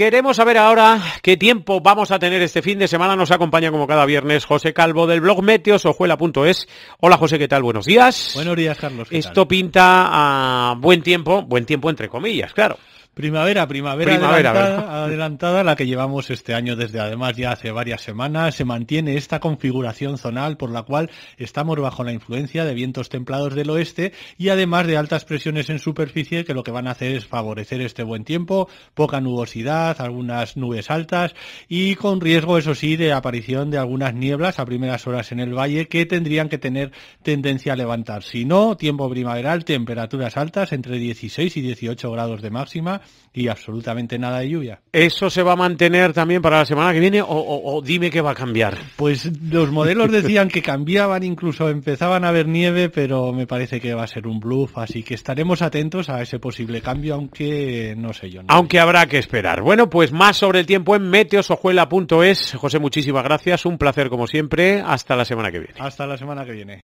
Queremos saber ahora qué tiempo vamos a tener este fin de semana. Nos acompaña como cada viernes José Calvo del blog meteosojuela.es. Hola José, ¿qué tal? Buenos días. Buenos días, Carlos. Esto pinta a buen tiempo, buen tiempo entre comillas, claro. Primavera, primavera, adelantada, la que llevamos este año desde además ya hace varias semanas. Se mantiene esta configuración zonal por la cual estamos bajo la influencia de vientos templados del oeste y además de altas presiones en superficie que lo que van a hacer es favorecer este buen tiempo, poca nubosidad, algunas nubes altas y con riesgo, eso sí, de aparición de algunas nieblas a primeras horas en el valle que tendrían que tener tendencia a levantar. Si no, tiempo primaveral, temperaturas altas entre 16 y 18 grados de máxima y absolutamente nada de lluvia. ¿Eso se va a mantener también para la semana que viene o, o, dime que va a cambiar? Pues los modelos decían que cambiaban, incluso empezaban a haber nieve, pero me parece que va a ser un bluff, así que estaremos atentos a ese posible cambio, aunque no sé yo. aunque habrá que esperar. Bueno, pues más sobre el tiempo en meteosojuela.es. José, muchísimas gracias, un placer como siempre. Hasta la semana que viene. Hasta la semana que viene.